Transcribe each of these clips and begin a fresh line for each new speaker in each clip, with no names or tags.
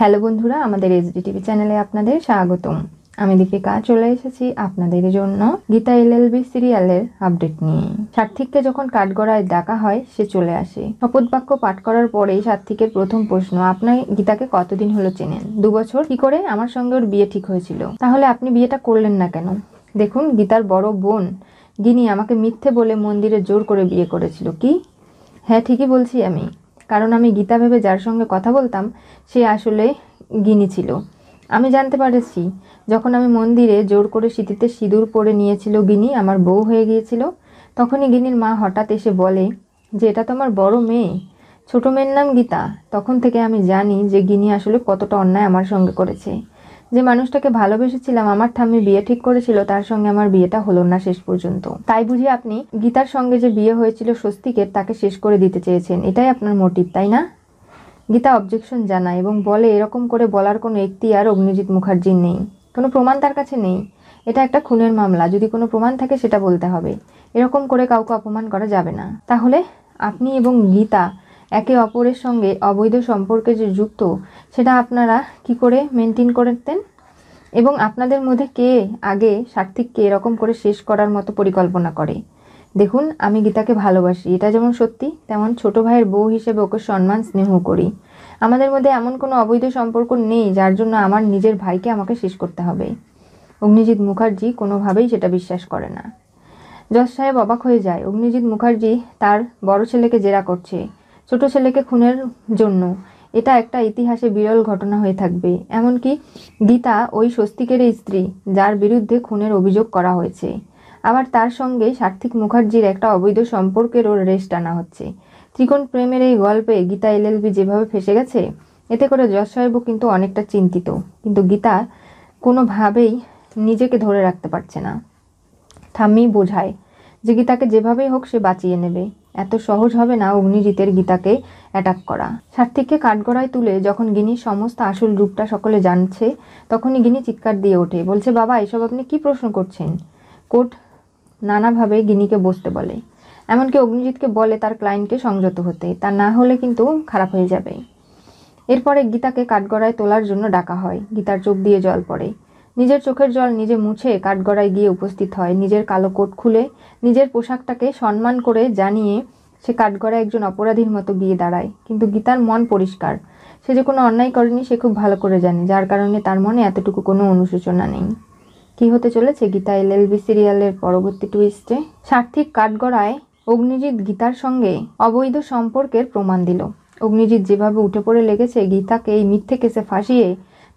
hello বন্ধুরা আমাদের D TV চ্যানেলে আপনাদের স্বাগতম আমি দীপিকা চলে এসেছি আপনাদের জন্য গীতা এলএলবি সিরিয়ালের আপডেট নিয়ে সার্থিককে যখন কাঠগড়ায় ডাকা হয় সে চলে আসে শপথ বাক্য পাঠ করার পরেই সার্থিকের প্রথম প্রশ্ন আপনার গীতাকে কতদিন হলো চেনেন দুবছর কি করে আমার সঙ্গে ওর বিয়ে ঠিক হয়েছিল তাহলে আপনি বিয়েটা করলেন না কেন দেখুন গীতার বড় বোন গিনি আমাকে মিথ্যে বলে মন্দিরে জোর করে বিয়ে করেছিল কি হ্যাঁ ঠিকই বলছি আমি কারণ আমি গীতা ভেবে যার সঙ্গে কথা বলতাম সে আসলে গিনি ছিল আমি জানতে পারেছি যখন আমি মন্দিরে জোর করে শীতিতে সিঁদুর পরে নিয়েছিল গিনি আমার বউ হয়ে গিয়েছিল তখনই গিনির মা হঠাৎ এসে বলে যে এটা তো আমার বড় মেয়ে ছোটো মেয়ের নাম গীতা তখন থেকে আমি জানি যে গিনি আসলে কতটা অন্যায় আমার সঙ্গে করেছে যে মানুষটাকে ভালোবেসেছিলাম আমার থামি বিয়ে ঠিক করেছিল তার সঙ্গে আমার বিয়েটা হলো না শেষ পর্যন্ত তাই বুঝি আপনি গীতার সঙ্গে যে বিয়ে হয়েছিল স্বস্তিকের তাকে শেষ করে দিতে চেয়েছেন এটাই আপনার মোটিভ তাই না গীতা অবজেকশন জানায় এবং বলে এরকম করে বলার কোনো আর অগ্নিজিৎ মুখার্জির নেই কোনো প্রমাণ তার কাছে নেই এটা একটা খুনের মামলা যদি কোনো প্রমাণ থাকে সেটা বলতে হবে এরকম করে কাউকে অপমান করা যাবে না তাহলে আপনি এবং গীতা একে অপরের সঙ্গে অবৈধ সম্পর্কে যে যুক্ত সেটা আপনারা কি করে মেনটেন করতেন এবং আপনাদের মধ্যে কে আগে সার্থিককে এরকম করে শেষ করার মতো পরিকল্পনা করে দেখুন আমি গীতাকে ভালোবাসি এটা যেমন সত্যি তেমন ছোট ভাইয়ের বউ হিসেবে ওকে সম্মান স্নেহ করি আমাদের মধ্যে এমন কোনো অবৈধ সম্পর্ক নেই যার জন্য আমার নিজের ভাইকে আমাকে শেষ করতে হবে অগ্নিজিৎ মুখার্জি কোনোভাবেই সেটা বিশ্বাস করে না যশ সাহেব অবাক হয়ে যায় অগ্নিজিৎ মুখার্জি তার বড় ছেলেকে জেরা করছে ছোট ছেলেকে খুনের জন্য এটা একটা ইতিহাসে বিরল ঘটনা হয়ে থাকবে এমনকি গীতা ওই স্বস্তিকের স্ত্রী যার বিরুদ্ধে খুনের অভিযোগ করা হয়েছে আবার তার সঙ্গে সার্থিক মুখার্জির একটা অবৈধ সম্পর্কেরও রেশ টানা হচ্ছে ত্রিকোণ প্রেমের এই গল্পে গীতা এলএলবি যেভাবে ফেসে গেছে এতে করে যশ সাহেবও কিন্তু অনেকটা চিন্তিত কিন্তু গীতা কোনোভাবেই নিজেকে ধরে রাখতে পারছে না ঠাম্মি বোঝায় যে গীতাকে যেভাবেই হোক সে বাঁচিয়ে নেবে এত সহজ হবে না অগ্নিজিতের গীতাকে অ্যাটাক করা সার্থিককে কাঠগড়ায় তুলে যখন গিনির সমস্ত আসল রূপটা সকলে জানছে তখনই গিনি চিৎকার দিয়ে ওঠে বলছে বাবা এসব আপনি কি প্রশ্ন করছেন কোর্ট নানাভাবে গিনিকে বসতে বলে এমনকি অগ্নিজিৎকে বলে তার ক্লায়েন্টকে সংযত হতে তা না হলে কিন্তু খারাপ হয়ে যাবে এরপরে গীতাকে কাঠগড়ায় তোলার জন্য ডাকা হয় গীতার চোখ দিয়ে জল পড়ে নিজের চোখের জল নিজে মুছে কাঠগড়ায় গিয়ে উপস্থিত হয় নিজের কালো কোট খুলে নিজের পোশাকটাকে সম্মান করে জানিয়ে সে কাঠগড়ায় একজন অপরাধীর মতো গিয়ে দাঁড়ায় কিন্তু গীতার মন পরিষ্কার সে যে কোনো অন্যায় করেনি সে খুব ভালো করে জানে যার কারণে তার মনে এতটুকু কোনো অনুশোচনা নেই কি হতে চলেছে গীতা এল বি সিরিয়ালের পরবর্তী টুইস্টে সার্থিক কাঠগড়ায় অগ্নিজিৎ গীতার সঙ্গে অবৈধ সম্পর্কের প্রমাণ দিল অগ্নিজিৎ যেভাবে উঠে পড়ে লেগেছে গীতাকে এই মিথ্যে কেসে ফাঁসিয়ে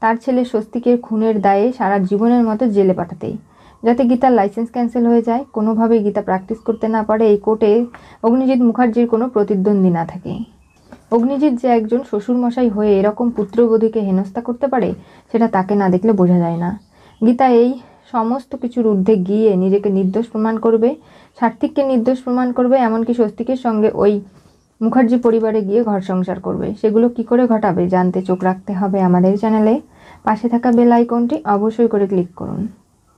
তার ছেলে স্বস্তিকে খুনের দায়ে সারা জীবনের মতো জেলে পাঠাতেই যাতে গীতার লাইসেন্স ক্যান্সেল হয়ে যায় কোনোভাবেই গীতা প্র্যাকটিস করতে না পারে এই কোর্টে অগ্নিজিৎ মুখার্জির কোনো প্রতিদ্বন্দ্বী না থাকে অগ্নিজিৎ যে একজন শ্বশুরমশাই হয়ে এরকম পুত্রবধূকে হেনস্থা করতে পারে সেটা তাকে না দেখলে বোঝা যায় না গীতা এই সমস্ত কিছুর ঊর্ধ্বে গিয়ে নিজেকে নির্দোষ প্রমাণ করবে সার্থিককে নির্দোষ প্রমাণ করবে এমনকি স্বস্তিকের সঙ্গে ওই মুখার্জি পরিবারে গিয়ে ঘর সংসার করবে সেগুলো কি করে ঘটাবে জানতে চোখ রাখতে হবে আমাদের চ্যানেলে পাশে থাকা বেল আইকনটি অবশ্যই করে ক্লিক করুন